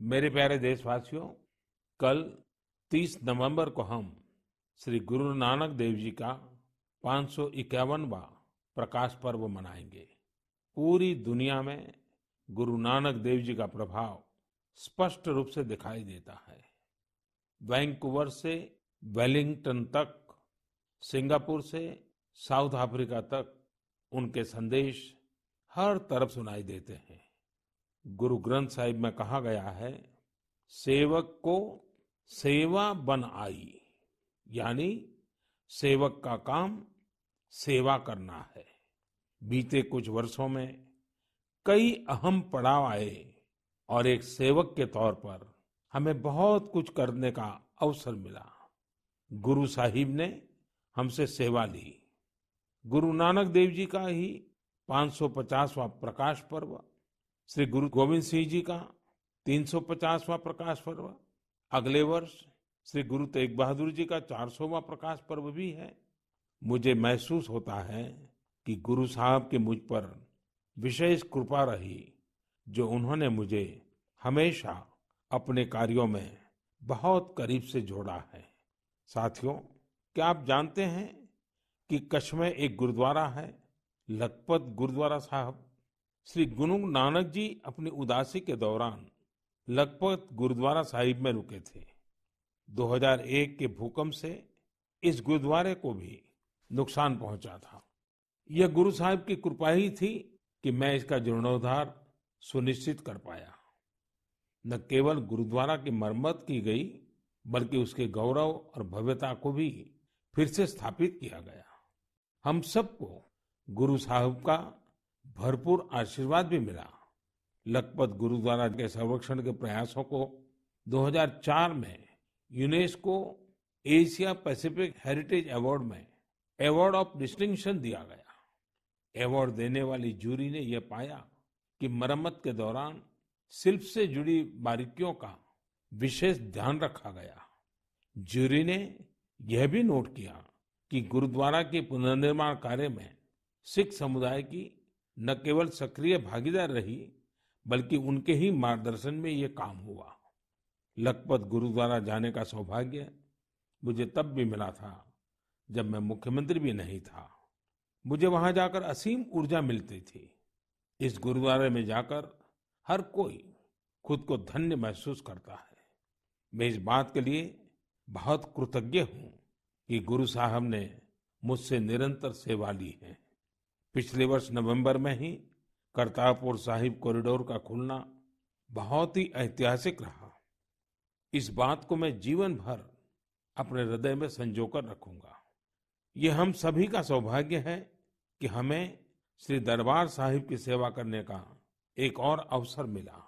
मेरे प्यारे देशवासियों कल 30 नवंबर को हम श्री गुरु नानक देव जी का पाँच सौ इक्यावनवा प्रकाश पर्व मनाएंगे पूरी दुनिया में गुरु नानक देव जी का प्रभाव स्पष्ट रूप से दिखाई देता है वैंकूवर से वेलिंगटन तक सिंगापुर से साउथ अफ्रीका तक उनके संदेश हर तरफ सुनाई देते हैं गुरु ग्रंथ साहिब में कहा गया है सेवक को सेवा बन आई यानी सेवक का काम सेवा करना है बीते कुछ वर्षों में कई अहम पड़ाव आए और एक सेवक के तौर पर हमें बहुत कुछ करने का अवसर मिला गुरु साहिब ने हमसे सेवा ली गुरु नानक देव जी का ही 550वां प्रकाश पर्व श्री गुरु गोविंद सिंह जी का 350वां प्रकाश पर्व अगले वर्ष श्री गुरु तेग बहादुर जी का 400वां प्रकाश पर्व भी है मुझे महसूस होता है कि गुरु साहब के मुझ पर विशेष कृपा रही जो उन्होंने मुझे हमेशा अपने कार्यों में बहुत करीब से जोड़ा है साथियों क्या आप जानते हैं कि कच्छ में एक गुरुद्वारा है लखपत गुरुद्वारा साहब श्री गुरु नानक जी अपनी उदासी के दौरान लखपत गुरुद्वारा साहिब में रुके थे 2001 के भूकंप से इस गुरुद्वारे को भी नुकसान पहुंचा था यह गुरु साहिब की कृपा ही थी कि मैं इसका जीर्णोद्धार सुनिश्चित कर पाया न केवल गुरुद्वारा की मरम्मत की गई बल्कि उसके गौरव और भव्यता को भी फिर से स्थापित किया गया हम सबको गुरु साहब का भरपूर आशीर्वाद भी मिला लखपत गुरुद्वारा के संरक्षण के प्रयासों को 2004 में UNESCO Asia Pacific heritage award में अवार्ड ऑफ डिस्टिंक्शन दिया गया अवार्ड देने वाली जूरी ने यह पाया कि मरम्मत के दौरान शिल्प से जुड़ी बारीकियों का विशेष ध्यान रखा गया जूरी ने यह भी नोट किया कि गुरुद्वारा के पुनर्निर्माण कार्य में सिख समुदाय की न केवल सक्रिय भागीदार रही बल्कि उनके ही मार्गदर्शन में ये काम हुआ लखपत गुरुद्वारा जाने का सौभाग्य मुझे तब भी मिला था जब मैं मुख्यमंत्री भी नहीं था मुझे वहां जाकर असीम ऊर्जा मिलती थी इस गुरुद्वारे में जाकर हर कोई खुद को धन्य महसूस करता है मैं इस बात के लिए बहुत कृतज्ञ हूं कि गुरु साहब ने मुझसे निरंतर सेवा ली है पिछले वर्ष नवंबर में ही करतारपुर साहिब कॉरिडोर का खुलना बहुत ही ऐतिहासिक रहा इस बात को मैं जीवन भर अपने हृदय में संजोकर रखूंगा ये हम सभी का सौभाग्य है कि हमें श्री दरबार साहिब की सेवा करने का एक और अवसर मिला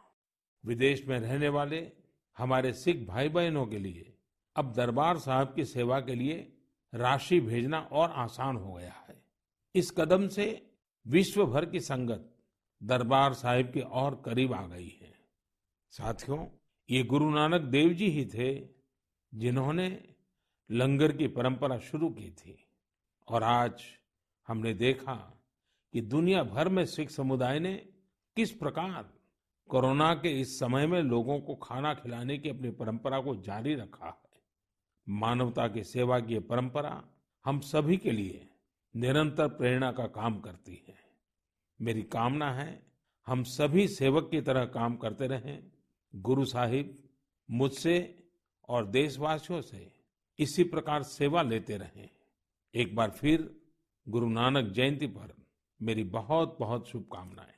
विदेश में रहने वाले हमारे सिख भाई बहनों के लिए अब दरबार साहब की सेवा के लिए राशि भेजना और आसान हो गया है इस कदम से विश्व भर की संगत दरबार साहिब के और करीब आ गई है साथियों ये गुरु नानक देव जी ही थे जिन्होंने लंगर की परंपरा शुरू की थी और आज हमने देखा कि दुनिया भर में सिख समुदाय ने किस प्रकार कोरोना के इस समय में लोगों को खाना खिलाने की अपनी परंपरा को जारी रखा है मानवता की सेवा की परंपरा हम सभी के लिए निरंतर प्रेरणा का काम करती है मेरी कामना है हम सभी सेवक की तरह काम करते रहें गुरु साहिब मुझसे और देशवासियों से इसी प्रकार सेवा लेते रहें एक बार फिर गुरु नानक जयंती पर मेरी बहुत बहुत शुभकामनाएं